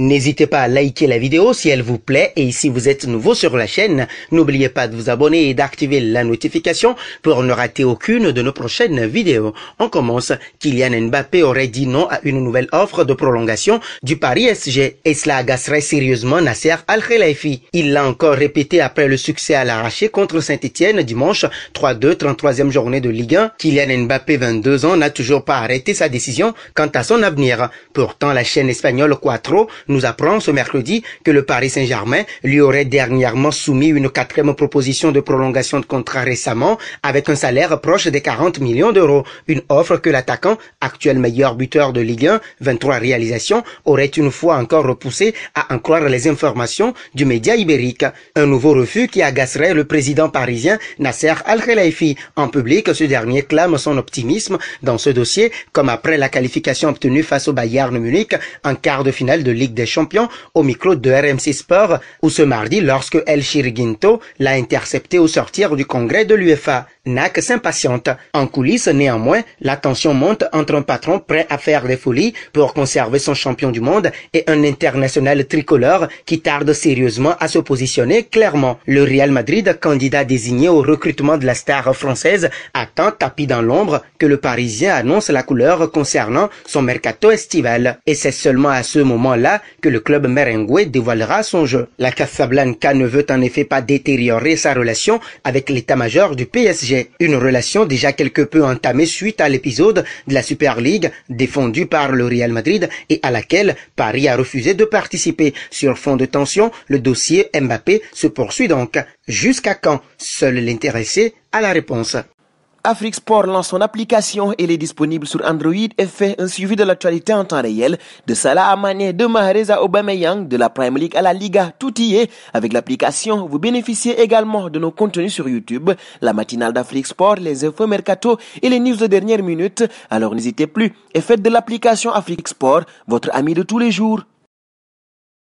N'hésitez pas à liker la vidéo si elle vous plaît et si vous êtes nouveau sur la chaîne, n'oubliez pas de vous abonner et d'activer la notification pour ne rater aucune de nos prochaines vidéos. On commence, Kylian Mbappé aurait dit non à une nouvelle offre de prolongation du Paris SG et cela agacerait sérieusement Nasser Al-Khelaifi. Il l'a encore répété après le succès à l'arraché contre Saint-Etienne dimanche 3-2, 33e journée de Ligue 1. Kylian Mbappé, 22 ans, n'a toujours pas arrêté sa décision quant à son avenir. Pourtant, la chaîne espagnole Quattro nous apprend ce mercredi que le Paris Saint-Germain lui aurait dernièrement soumis une quatrième proposition de prolongation de contrat récemment avec un salaire proche des 40 millions d'euros. Une offre que l'attaquant, actuel meilleur buteur de Ligue 1, 23 réalisations, aurait une fois encore repoussé à en croire les informations du média ibérique. Un nouveau refus qui agacerait le président parisien Nasser Al-Khelaifi. En public, ce dernier clame son optimisme dans ce dossier comme après la qualification obtenue face au Bayern Munich en quart de finale de Ligue Champions au micro de RMC Sport, ou ce mardi lorsque El Chiriguinto l'a intercepté au sortir du congrès de l'UFA. NAC s'impatiente. En coulisses, néanmoins, la tension monte entre un patron prêt à faire des folies pour conserver son champion du monde et un international tricolore qui tarde sérieusement à se positionner clairement. Le Real Madrid, candidat désigné au recrutement de la star française, attend tapis dans l'ombre que le Parisien annonce la couleur concernant son mercato estival. Et c'est seulement à ce moment-là que le club merengue dévoilera son jeu. La Casablanca ne veut en effet pas détériorer sa relation avec l'état-major du PSG une relation déjà quelque peu entamée suite à l'épisode de la Super League défendue par le Real Madrid et à laquelle Paris a refusé de participer. Sur fond de tension, le dossier Mbappé se poursuit donc. Jusqu'à quand Seul l'intéressé a la réponse. Afrique Sport lance son application. Elle est disponible sur Android et fait un suivi de l'actualité en temps réel. De Salah Amane, de à Aubameyang, de la Prime League à la Liga, tout y est. Avec l'application, vous bénéficiez également de nos contenus sur YouTube, la matinale d'Afrique Sport, les infos mercato et les news de dernière minute. Alors n'hésitez plus et faites de l'application Afrique Sport votre ami de tous les jours.